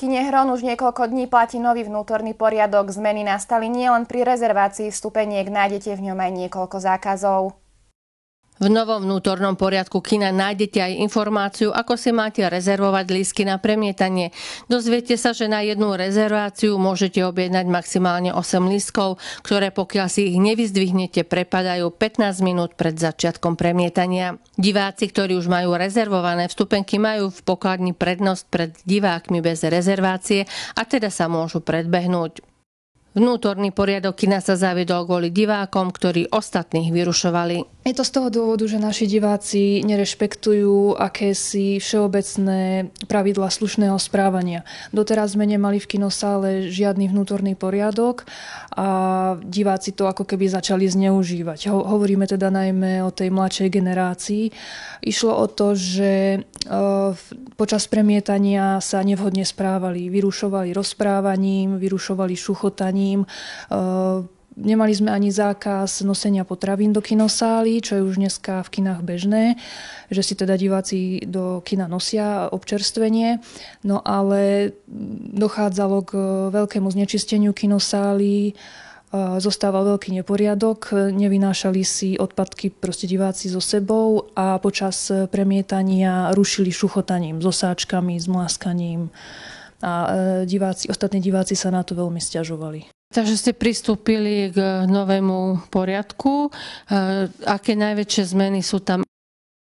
Kinehron už niekoľko dní platí nový vnútorný poriadok. Zmeny nastali nielen pri rezervácii vstupeniek, nájdete v ňom aj niekoľko zákazov. V novom vnútornom poriadku kina nájdete aj informáciu, ako si máte rezervovať lísky na premietanie. Dozviete sa, že na jednu rezerváciu môžete objednať maximálne 8 lístkov, ktoré pokiaľ si ich nevyzdvihnete, prepadajú 15 minút pred začiatkom premietania. Diváci, ktorí už majú rezervované vstupenky, majú v pokladni prednosť pred divákmi bez rezervácie a teda sa môžu predbehnúť. Vnútorný poriadok kina sa zaviedol kvôli divákom, ktorí ostatných vyrušovali. Je to z toho dôvodu, že naši diváci nerešpektujú akési všeobecné pravidla slušného správania. Doteraz sme nemali v kinosále žiadny vnútorný poriadok a diváci to ako keby začali zneužívať. Ho- hovoríme teda najmä o tej mladšej generácii. Išlo o to, že eh, počas premietania sa nevhodne správali. Vyrušovali rozprávaním, vyrušovali šuchotaním ním. Ehm, nemali sme ani zákaz nosenia potravín do kinosály, čo je už dneska v kinách bežné, že si teda diváci do kina nosia občerstvenie, no ale dochádzalo k veľkému znečisteniu kinosály, ehm, zostával veľký neporiadok, nevynášali si odpadky proste diváci so sebou a počas premietania rušili šuchotaním, osáčkami, s mláskaním a ehm, diváci, ostatní diváci sa na to veľmi stiažovali. Takže ste pristúpili k novému poriadku. E, aké najväčšie zmeny sú tam?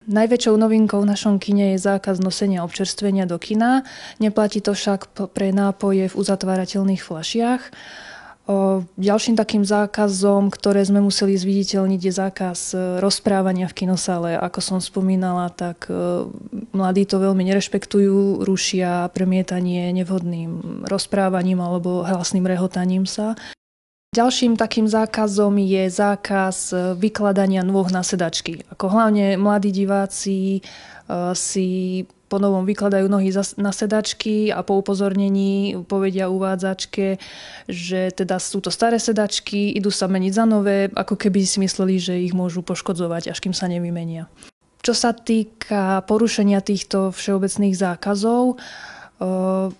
Najväčšou novinkou v našom kine je zákaz nosenia občerstvenia do kina. Neplatí to však pre nápoje v uzatvárateľných flašiach. Ďalším takým zákazom, ktoré sme museli zviditeľniť, je zákaz e, rozprávania v kinosále. Ako som spomínala, tak e, mladí to veľmi nerešpektujú, rušia premietanie nevhodným rozprávaním alebo hlasným rehotaním sa. Ďalším takým zákazom je zákaz e, vykladania nôh na sedačky. Ako hlavne mladí diváci si novom vykladajú nohy na sedačky a po upozornení povedia uvádzačke, že teda sú to staré sedačky, idú sa meniť za nové, ako keby si mysleli, že ich môžu poškodzovať, až kým sa nevymenia. Čo sa týka porušenia týchto všeobecných zákazov, eh,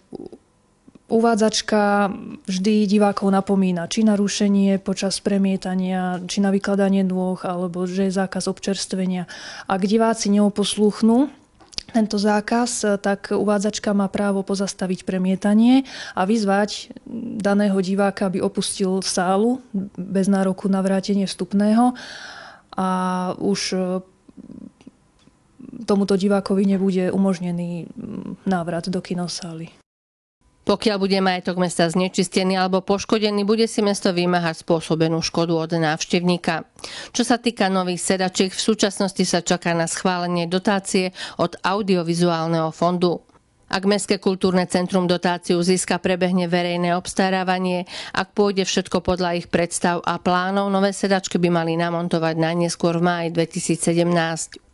Uvádzačka vždy divákov napomína či na rušenie počas premietania, či na vykladanie dôch, alebo že je zákaz občerstvenia. Ak diváci neoposluchnú, tento zákaz, tak uvádzačka má právo pozastaviť premietanie a vyzvať daného diváka, aby opustil sálu bez nároku na vrátenie vstupného a už e, tomuto divákovi nebude umožnený návrat do kinosály. Pokiaľ bude majetok mesta znečistený alebo poškodený, bude si mesto vymáhať spôsobenú škodu od návštevníka. Čo sa týka nových sedačiek, v súčasnosti sa čaká na schválenie dotácie od audiovizuálneho fondu. Ak Mestské kultúrne centrum dotáciu získa, prebehne verejné obstarávanie. Ak pôjde všetko podľa ich predstav a plánov, nové sedačky by mali namontovať najnieskôr v máji 2017.